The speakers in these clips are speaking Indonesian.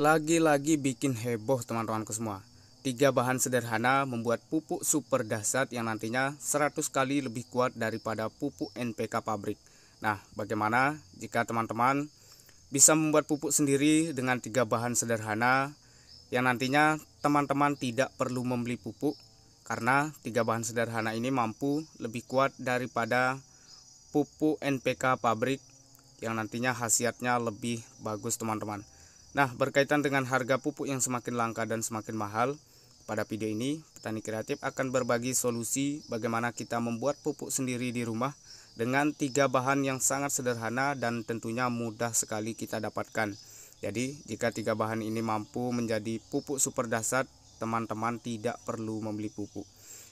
lagi-lagi bikin heboh teman-temanku semua. Tiga bahan sederhana membuat pupuk super dasar yang nantinya 100 kali lebih kuat daripada pupuk NPK pabrik. Nah, bagaimana jika teman-teman bisa membuat pupuk sendiri dengan tiga bahan sederhana yang nantinya teman-teman tidak perlu membeli pupuk karena tiga bahan sederhana ini mampu lebih kuat daripada pupuk NPK pabrik yang nantinya khasiatnya lebih bagus teman-teman. Nah, berkaitan dengan harga pupuk yang semakin langka dan semakin mahal, pada video ini petani kreatif akan berbagi solusi bagaimana kita membuat pupuk sendiri di rumah dengan tiga bahan yang sangat sederhana dan tentunya mudah sekali kita dapatkan. Jadi, jika tiga bahan ini mampu menjadi pupuk super dasar, teman-teman tidak perlu membeli pupuk.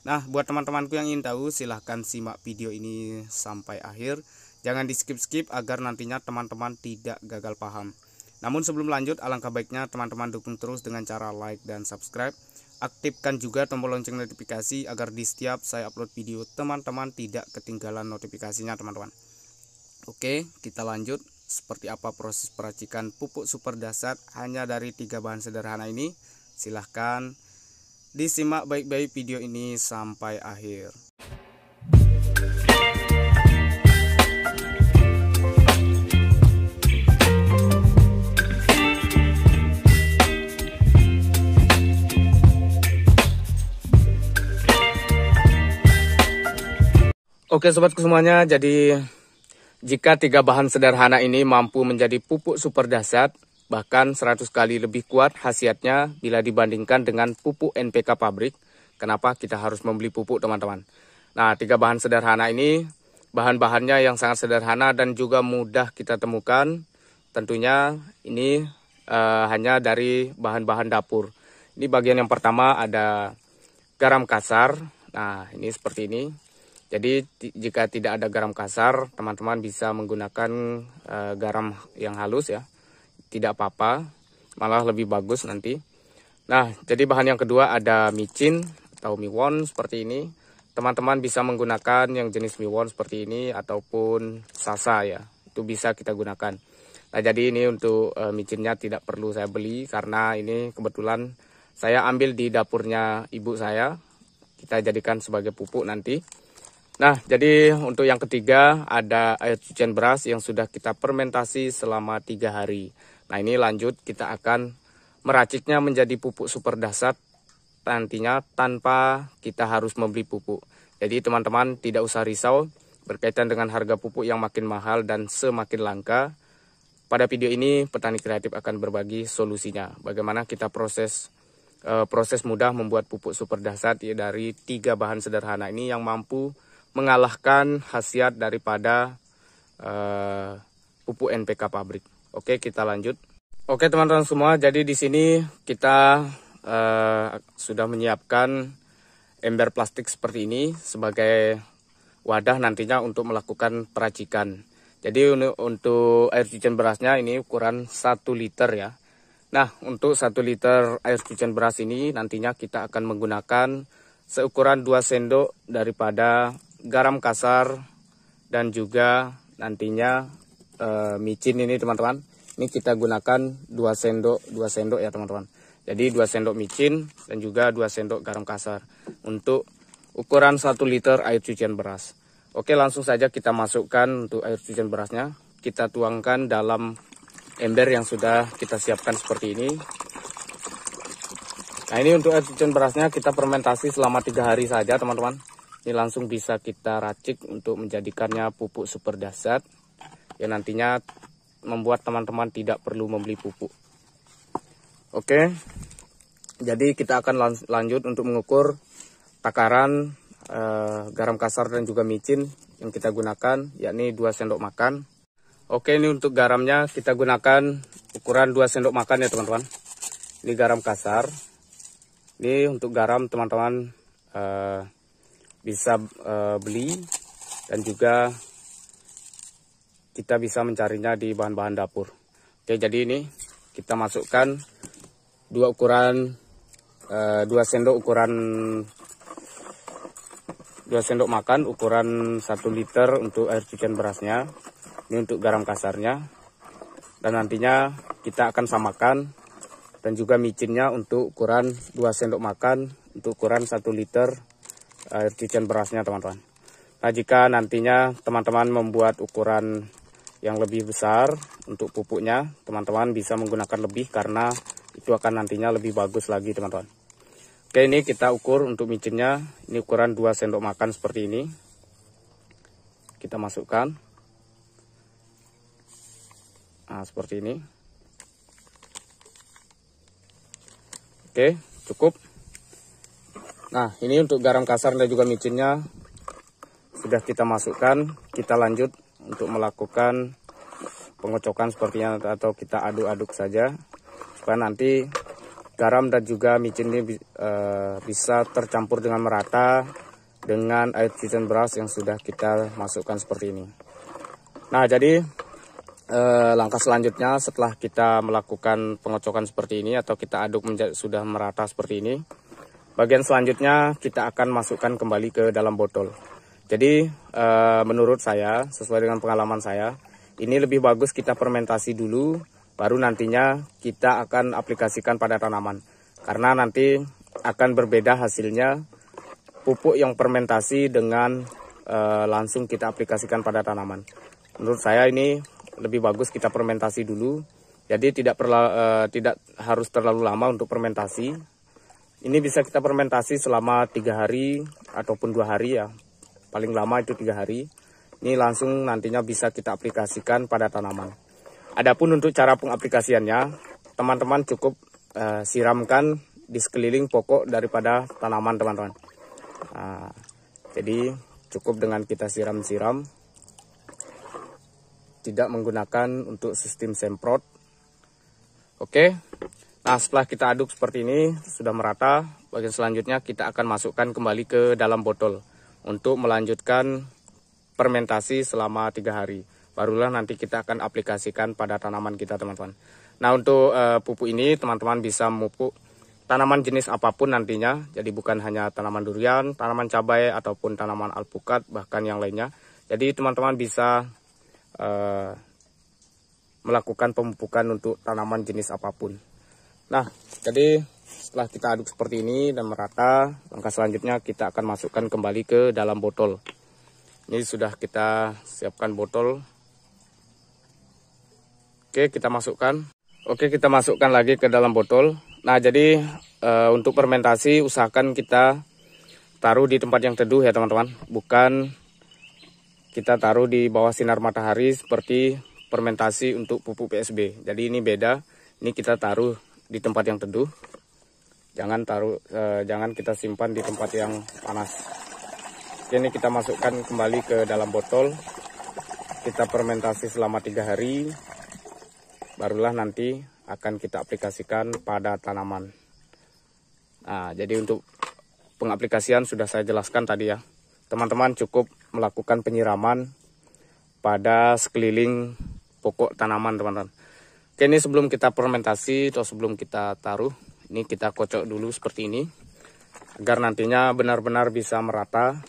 Nah, buat teman-temanku yang ingin tahu, silahkan simak video ini sampai akhir. Jangan di skip-skip agar nantinya teman-teman tidak gagal paham. Namun sebelum lanjut, alangkah baiknya teman-teman dukung terus dengan cara like dan subscribe. Aktifkan juga tombol lonceng notifikasi agar di setiap saya upload video teman-teman tidak ketinggalan notifikasinya teman-teman. Oke, kita lanjut. Seperti apa proses peracikan pupuk super dasar hanya dari tiga bahan sederhana ini? Silahkan disimak baik-baik video ini sampai akhir. Oke sobatku semuanya, jadi jika tiga bahan sederhana ini mampu menjadi pupuk super dasar bahkan 100 kali lebih kuat khasiatnya bila dibandingkan dengan pupuk NPK pabrik, kenapa kita harus membeli pupuk teman-teman? Nah, tiga bahan sederhana ini, bahan-bahannya yang sangat sederhana dan juga mudah kita temukan, tentunya ini uh, hanya dari bahan-bahan dapur. Ini bagian yang pertama ada garam kasar, nah ini seperti ini, jadi jika tidak ada garam kasar, teman-teman bisa menggunakan e, garam yang halus ya. Tidak apa-apa, malah lebih bagus nanti. Nah, jadi bahan yang kedua ada micin atau miwon seperti ini. Teman-teman bisa menggunakan yang jenis miwon seperti ini ataupun sasa ya. Itu bisa kita gunakan. Nah, jadi ini untuk e, micinnya tidak perlu saya beli karena ini kebetulan saya ambil di dapurnya ibu saya. Kita jadikan sebagai pupuk nanti. Nah, jadi untuk yang ketiga ada air cucian beras yang sudah kita fermentasi selama tiga hari. Nah, ini lanjut kita akan meraciknya menjadi pupuk super dasar nantinya tanpa kita harus membeli pupuk. Jadi teman-teman tidak usah risau berkaitan dengan harga pupuk yang makin mahal dan semakin langka. Pada video ini petani kreatif akan berbagi solusinya. Bagaimana kita proses eh, proses mudah membuat pupuk super dasar dari tiga bahan sederhana ini yang mampu mengalahkan khasiat daripada uh, eh, pupuk NPK pabrik. Oke, kita lanjut. Oke, teman-teman semua, jadi di sini kita uh, sudah menyiapkan ember plastik seperti ini sebagai wadah nantinya untuk melakukan peracikan. Jadi untuk air cucian berasnya ini ukuran 1 liter ya. Nah, untuk 1 liter air cucian beras ini nantinya kita akan menggunakan seukuran 2 sendok daripada garam kasar dan juga nantinya e, micin ini teman-teman. Ini kita gunakan 2 sendok 2 sendok ya teman-teman. Jadi 2 sendok micin dan juga 2 sendok garam kasar untuk ukuran 1 liter air cucian beras. Oke, langsung saja kita masukkan untuk air cucian berasnya. Kita tuangkan dalam ember yang sudah kita siapkan seperti ini. Nah, ini untuk air cucian berasnya kita fermentasi selama 3 hari saja, teman-teman. Ini langsung bisa kita racik untuk menjadikannya pupuk super dasar yang nantinya membuat teman-teman tidak perlu membeli pupuk. Oke, jadi kita akan lanjut untuk mengukur takaran eh, garam kasar dan juga micin yang kita gunakan, yakni 2 sendok makan. Oke, ini untuk garamnya kita gunakan ukuran 2 sendok makan ya teman-teman. Ini garam kasar. Ini untuk garam teman-teman eh, bisa e, beli dan juga kita bisa mencarinya di bahan-bahan dapur. Oke, jadi ini kita masukkan dua ukuran e, dua sendok ukuran dua sendok makan ukuran 1 liter untuk air cucian berasnya. Ini untuk garam kasarnya. Dan nantinya kita akan samakan dan juga micinnya untuk ukuran 2 sendok makan untuk ukuran 1 liter air cucian berasnya teman-teman. Nah jika nantinya teman-teman membuat ukuran yang lebih besar untuk pupuknya, teman-teman bisa menggunakan lebih karena itu akan nantinya lebih bagus lagi teman-teman. Oke ini kita ukur untuk micinnya, ini ukuran 2 sendok makan seperti ini. Kita masukkan. Nah seperti ini. Oke cukup. Nah, ini untuk garam kasar dan juga micinnya sudah kita masukkan. Kita lanjut untuk melakukan pengocokan sepertinya atau kita aduk-aduk saja supaya nanti garam dan juga micin ini e, bisa tercampur dengan merata dengan air kitchen beras yang sudah kita masukkan seperti ini. Nah, jadi e, langkah selanjutnya setelah kita melakukan pengocokan seperti ini atau kita aduk menjadi sudah merata seperti ini, Bagian selanjutnya kita akan masukkan kembali ke dalam botol. Jadi eh, menurut saya, sesuai dengan pengalaman saya, ini lebih bagus kita fermentasi dulu, baru nantinya kita akan aplikasikan pada tanaman. Karena nanti akan berbeda hasilnya pupuk yang fermentasi dengan eh, langsung kita aplikasikan pada tanaman. Menurut saya ini lebih bagus kita fermentasi dulu. Jadi tidak perla, eh, tidak harus terlalu lama untuk fermentasi ini bisa kita fermentasi selama tiga hari ataupun dua hari ya. Paling lama itu tiga hari. Ini langsung nantinya bisa kita aplikasikan pada tanaman. Adapun untuk cara pengaplikasiannya, teman-teman cukup uh, siramkan di sekeliling pokok daripada tanaman teman-teman. Nah, jadi cukup dengan kita siram-siram, tidak menggunakan untuk sistem semprot. Oke. Okay. Nah setelah kita aduk seperti ini sudah merata, bagian selanjutnya kita akan masukkan kembali ke dalam botol untuk melanjutkan fermentasi selama tiga hari. Barulah nanti kita akan aplikasikan pada tanaman kita teman-teman. Nah untuk uh, pupuk ini teman-teman bisa memupuk tanaman jenis apapun nantinya. Jadi bukan hanya tanaman durian, tanaman cabai ataupun tanaman alpukat bahkan yang lainnya. Jadi teman-teman bisa uh, melakukan pemupukan untuk tanaman jenis apapun. Nah, jadi setelah kita aduk seperti ini dan merata, langkah selanjutnya kita akan masukkan kembali ke dalam botol. Ini sudah kita siapkan botol. Oke, kita masukkan. Oke, kita masukkan lagi ke dalam botol. Nah, jadi e, untuk fermentasi usahakan kita taruh di tempat yang teduh ya, teman-teman. Bukan kita taruh di bawah sinar matahari seperti fermentasi untuk pupuk PSB. Jadi ini beda. Ini kita taruh di tempat yang teduh. Jangan taruh, eh, jangan kita simpan di tempat yang panas. Ini kita masukkan kembali ke dalam botol. Kita fermentasi selama tiga hari. Barulah nanti akan kita aplikasikan pada tanaman. Nah, jadi untuk pengaplikasian sudah saya jelaskan tadi ya. Teman-teman cukup melakukan penyiraman pada sekeliling pokok tanaman teman-teman. Oke ini sebelum kita fermentasi atau sebelum kita taruh ini kita kocok dulu seperti ini agar nantinya benar-benar bisa merata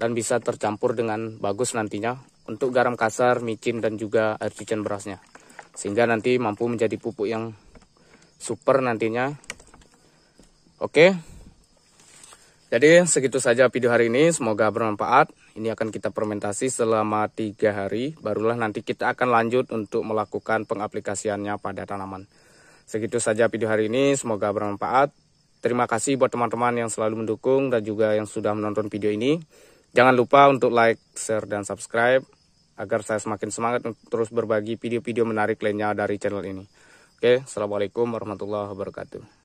dan bisa tercampur dengan bagus nantinya untuk garam kasar, micin dan juga air cucian berasnya sehingga nanti mampu menjadi pupuk yang super nantinya oke jadi segitu saja video hari ini semoga bermanfaat ini akan kita fermentasi selama tiga hari, barulah nanti kita akan lanjut untuk melakukan pengaplikasiannya pada tanaman. Segitu saja video hari ini, semoga bermanfaat. Terima kasih buat teman-teman yang selalu mendukung dan juga yang sudah menonton video ini. Jangan lupa untuk like, share, dan subscribe agar saya semakin semangat untuk terus berbagi video-video menarik lainnya dari channel ini. Oke, Assalamualaikum warahmatullahi wabarakatuh.